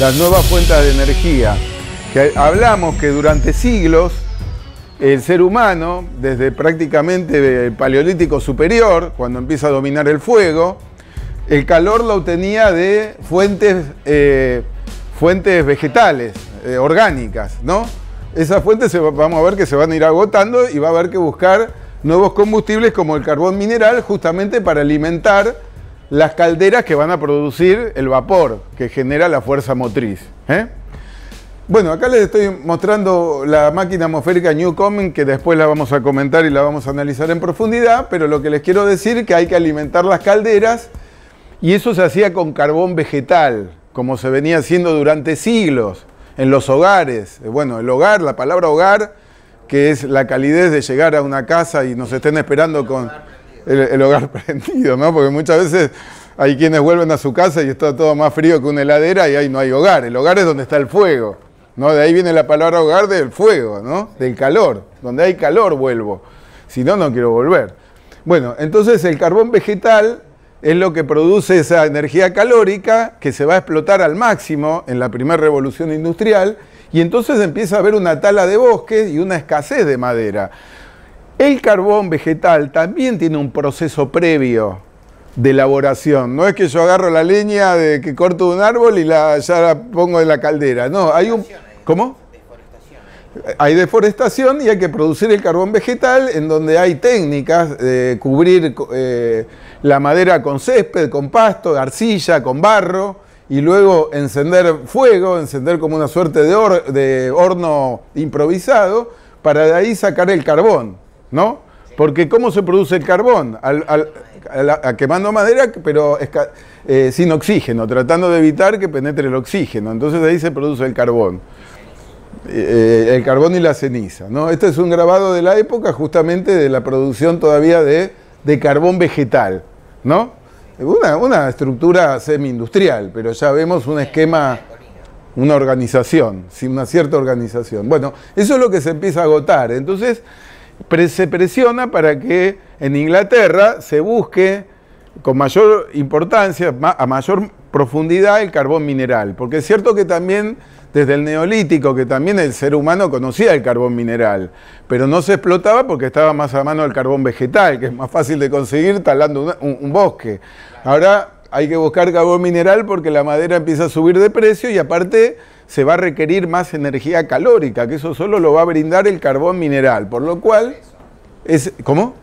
Las nuevas fuentes de energía. Que hablamos que durante siglos el ser humano, desde prácticamente el paleolítico superior, cuando empieza a dominar el fuego, el calor lo obtenía de fuentes, eh, fuentes vegetales, eh, orgánicas, ¿no? Esas fuentes se, vamos a ver que se van a ir agotando y va a haber que buscar nuevos combustibles como el carbón mineral justamente para alimentar las calderas que van a producir el vapor que genera la fuerza motriz. ¿eh? Bueno, acá les estoy mostrando la máquina atmosférica Newcomen que después la vamos a comentar y la vamos a analizar en profundidad, pero lo que les quiero decir es que hay que alimentar las calderas y eso se hacía con carbón vegetal, como se venía haciendo durante siglos en los hogares. Bueno, el hogar, la palabra hogar, que es la calidez de llegar a una casa y nos estén esperando con el, hogar prendido, ¿no? Porque muchas veces hay quienes vuelven a su casa y está todo más frío que una heladera y ahí no hay hogar. El hogar es donde está el fuego, ¿no? De ahí viene la palabra hogar del fuego, ¿no? Del calor. Donde hay calor vuelvo. Si no, no quiero volver. Bueno, entonces el carbón vegetal es lo que produce esa energía calórica que se va a explotar al máximo en la primera revolución industrial y entonces empieza a haber una tala de bosques y una escasez de madera. El carbón vegetal también tiene un proceso previo de elaboración. No es que yo agarro la leña de que corto un árbol y la, ya la pongo en la caldera. No, hay un... ¿Cómo? hay deforestación y hay que producir el carbón vegetal en donde hay técnicas de cubrir eh, la madera con césped, con pasto, arcilla, con barro y luego encender fuego, encender como una suerte de, de horno improvisado para de ahí sacar el carbón. ¿no? Porque ¿cómo se produce el carbón? a quemando madera, pero eh, sin oxígeno, tratando de evitar que penetre el oxígeno. Entonces ahí se produce el carbón. Eh, el carbón y la ceniza. ¿no? Este es un grabado de la época justamente de la producción todavía de, carbón vegetal. ¿no? Una, una estructura semi-industrial, pero ya vemos un esquema, una organización, una cierta organización. Bueno, eso es lo que se empieza a agotar. Entonces se presiona para que en Inglaterra se busque con mayor importancia, a mayor profundidad el carbón mineral, porque es cierto que también desde el neolítico, que también el ser humano conocía el carbón mineral, pero no se explotaba porque estaba más a mano el carbón vegetal, que es más fácil de conseguir talando un, un bosque. Ahora hay que buscar carbón mineral porque la madera empieza a subir de precio y aparte se va a requerir más energía calórica, que eso solo lo va a brindar el carbón mineral, por lo cual es ¿cómo?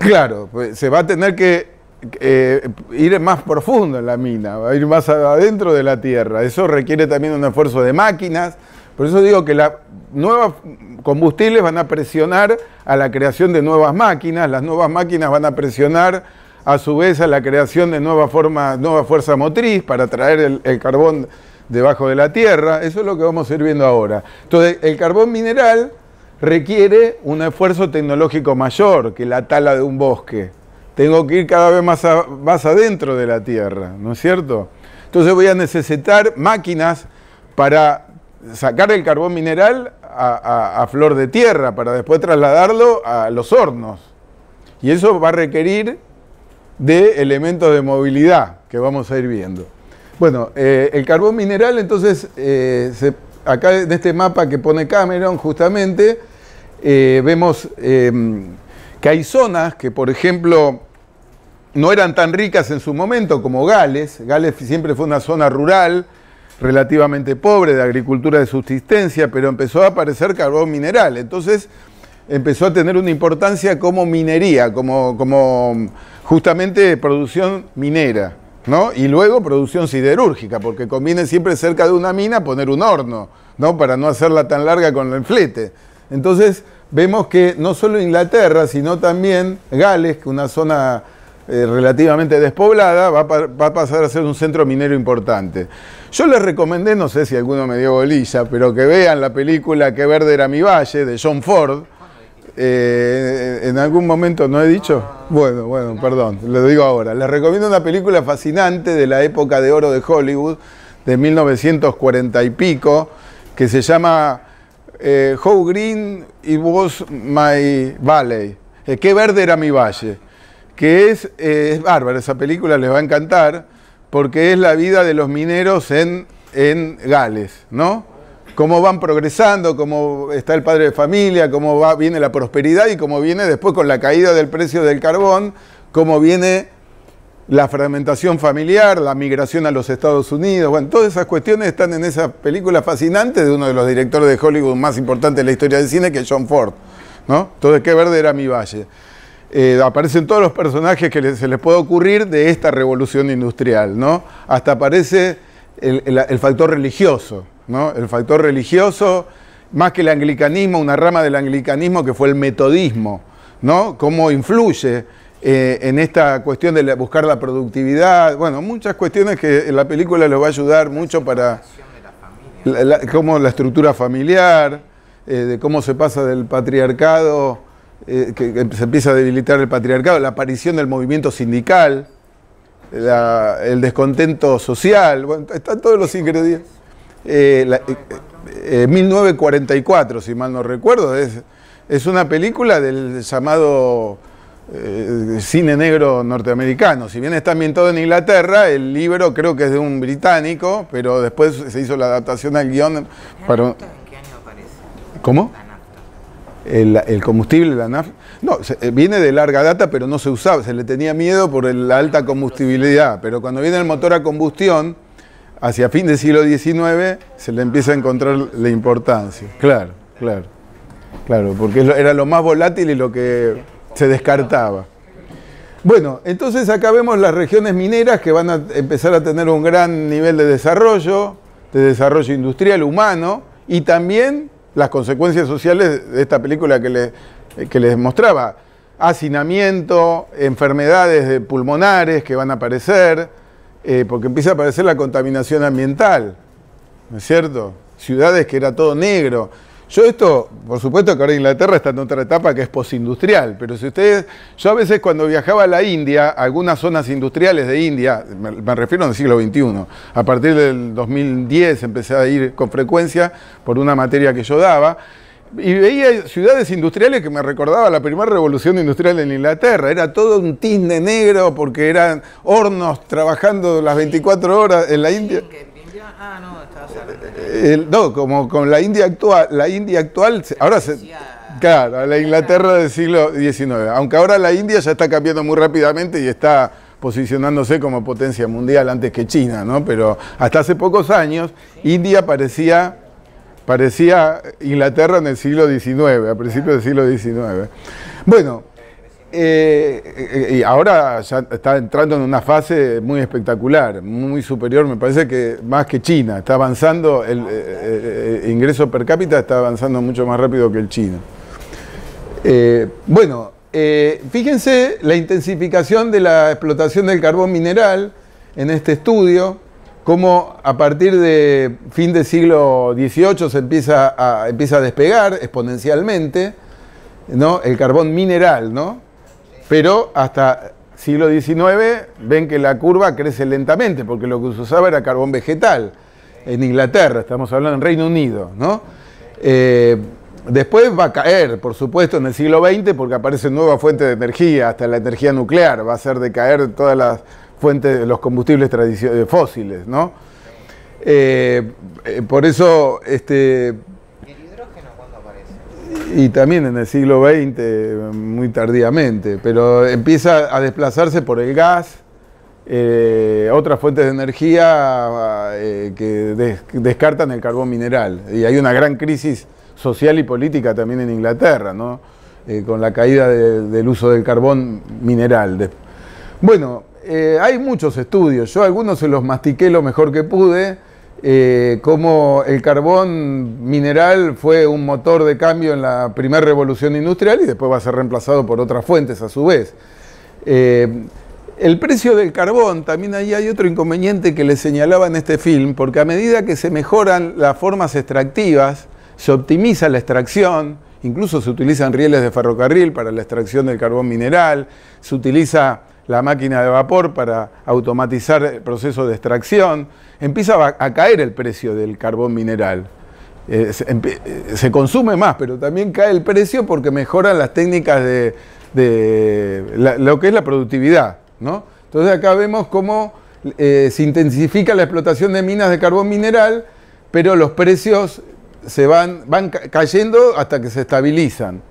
Claro, pues, se va a tener que eh, ir más profundo en la mina, va a ir más adentro de la tierra. Eso requiere también un esfuerzo de máquinas. Por eso digo que las nuevas combustibles van a presionar a la creación de nuevas máquinas, las nuevas máquinas van a presionar a su vez a la creación de nueva, nueva fuerza motriz para traer el carbón debajo de la tierra, eso es lo que vamos a ir viendo ahora. Entonces, el carbón mineral requiere un esfuerzo tecnológico mayor que la tala de un bosque. Tengo que ir cada vez más, adentro de la tierra, ¿no es cierto? Entonces voy a necesitar máquinas para sacar el carbón mineral a, a, flor de tierra, para después trasladarlo a los hornos. Y eso va a requerir de elementos de movilidad que vamos a ir viendo. Bueno, eh, el carbón mineral, entonces, eh, se, acá en este mapa que pone Cameron, justamente, eh, vemos que hay zonas que, por ejemplo, no eran tan ricas en su momento como Gales. Gales siempre fue una zona rural, relativamente pobre, de agricultura de subsistencia, pero empezó a aparecer carbón mineral. Entonces, empezó a tener una importancia como minería, como, como justamente producción minera. ¿no? Y luego producción siderúrgica, porque conviene siempre cerca de una mina poner un horno, ¿no? Para no hacerla tan larga con el flete. Entonces, vemos que no solo Inglaterra, sino también Gales, que una zona eh, relativamente despoblada, va, va a pasar a ser un centro minero importante. Yo les recomendé, no sé si alguno me dio bolilla, pero que vean la película Que verde era mi valle, de John Ford, eh, en algún momento no he dicho. Bueno, bueno, perdón, lo digo ahora. Les recomiendo una película fascinante de la época de oro de Hollywood, de 1940 y pico, que se llama eh, How Green It Was My Valley. Eh, Qué verde era mi valle. Que es, es bárbara, esa película les va a encantar, porque es la vida de los mineros en, en Gales, ¿no? cómo van progresando, cómo está el padre de familia, cómo viene la prosperidad y cómo viene después con la caída del precio del carbón, cómo viene la fragmentación familiar, la migración a los Estados Unidos. Bueno, todas esas cuestiones están en esa película fascinante de uno de los directores de Hollywood más importantes de la historia del cine, que es John Ford. ¿no? Entonces, qué verde era mi valle. Eh, aparecen todos los personajes que se les puede ocurrir de esta revolución industrial, ¿no? Hasta aparece el factor religioso, ¿no? El factor religioso, más que el anglicanismo, una rama del anglicanismo que fue el metodismo, ¿no? Cómo influye eh, en esta cuestión de buscar la productividad, bueno, muchas cuestiones que la película les va a ayudar mucho para... la, cómo la estructura familiar, eh, de cómo se pasa del patriarcado, eh, que, se empieza a debilitar el patriarcado, la aparición del movimiento sindical, el descontento social, bueno, están todos los ingredientes eh, la, 1944, eh, eh, si mal no recuerdo. Es, es una película del llamado eh, cine negro norteamericano. Si bien está ambientado en Inglaterra, el libro creo que es de un británico, pero después se hizo la adaptación al guión para... ¿En qué año aparece? ¿Cómo? El, el, combustible, la nafta. No, viene de larga data, pero no se usaba, se le tenía miedo por la alta ah, combustibilidad. Pero cuando viene el motor a combustión, hacia fin del siglo XIX se le empieza a encontrar la importancia. Claro, claro, claro, porque era lo más volátil y lo que se descartaba. Bueno, entonces acá vemos las regiones mineras que van a empezar a tener un gran nivel de desarrollo, de desarrollo industrial humano y también las consecuencias sociales de esta película que les, que les mostraba. Hacinamiento, enfermedades pulmonares que van a aparecer, eh, porque empieza a aparecer la contaminación ambiental, ¿no es cierto? Ciudades que era todo negro. Yo esto, por supuesto que ahora Inglaterra está en otra etapa que es posindustrial, pero si ustedes, yo a veces cuando viajaba a la India, algunas zonas industriales de India, me, refiero al siglo XXI, a partir del 2010 empecé a ir con frecuencia por una materia que yo daba, y veía ciudades industriales que me recordaba la primera revolución industrial en Inglaterra. Era todo un tizne negro porque eran hornos trabajando las 24 horas en la India. Ah, no, No, como con la India actual, la India actual ahora claro, la Inglaterra del siglo XIX, aunque ahora la India ya está cambiando muy rápidamente y está posicionándose como potencia mundial antes que China, ¿no? Pero hasta hace pocos años India parecía Parecía Inglaterra en el siglo XIX, a principios del siglo XIX. Bueno, eh, y ahora ya está entrando en una fase muy espectacular, muy superior, me parece que más que China, está avanzando, el eh, eh, ingreso per cápita está avanzando mucho más rápido que el chino. bueno, fíjense la intensificación de la explotación del carbón mineral en este estudio, cómo a partir de fin del siglo XVIII se empieza a, despegar exponencialmente el carbón mineral, ¿no? Pero hasta siglo XIX ven que la curva crece lentamente, porque lo que se usaba era carbón vegetal en Inglaterra, estamos hablando en Reino Unido, ¿no? Eh, después va a caer, por supuesto, en el siglo XX, porque aparece nueva fuente de energía, hasta la energía nuclear, va a hacer decaer todas las fuentes, los combustibles fósiles, ¿no? Eh, eh, por eso, este... ¿Y el hidrógeno aparece? Y, también en el siglo XX, muy tardíamente, pero empieza a desplazarse por el gas, eh, otras fuentes de energía que descartan el carbón mineral. Y hay una gran crisis social y política también en Inglaterra, ¿no? con la caída del uso del carbón mineral. Bueno, eh, hay muchos estudios, yo algunos se los mastiqué lo mejor que pude, eh, como el carbón mineral fue un motor de cambio en la primera revolución industrial y después va a ser reemplazado por otras fuentes a su vez. Eh, el precio del carbón, también ahí hay otro inconveniente que le señalaba en este film, porque a medida que se mejoran las formas extractivas, se optimiza la extracción, incluso se utilizan rieles de ferrocarril para la extracción del carbón mineral, se utiliza la máquina de vapor para automatizar el proceso de extracción, empieza a caer el precio del carbón mineral. Eh, eh, se, consume más, pero también cae el precio porque mejoran las técnicas de, de lo que es la productividad. ¿no? Entonces acá vemos cómo eh, se intensifica la explotación de minas de carbón mineral, pero los precios se van, van cayendo hasta que se estabilizan.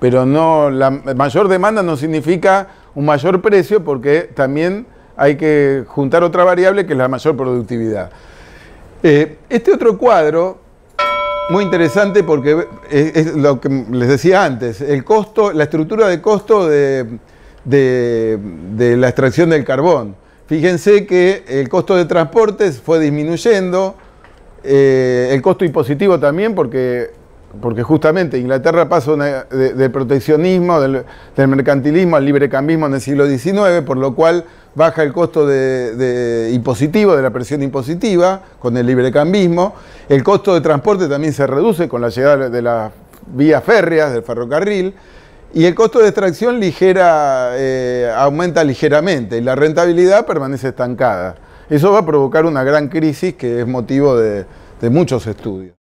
Pero no, la mayor demanda no significa un mayor precio porque también hay que juntar otra variable que es la mayor productividad. Eh, este otro cuadro, muy interesante porque es, lo que les decía antes, el costo, la estructura de costo de, la extracción del carbón. Fíjense que el costo de transportes fue disminuyendo, eh, el costo impositivo también, porque porque justamente Inglaterra pasa de, del proteccionismo, del, mercantilismo al librecambismo en el siglo XIX, por lo cual baja el costo de, impositivo, de la presión impositiva con el librecambismo. El costo de transporte también se reduce con la llegada de las vías férreas, del ferrocarril. Y el costo de extracción ligera, eh, aumenta ligeramente y la rentabilidad permanece estancada. Eso va a provocar una gran crisis que es motivo de muchos estudios.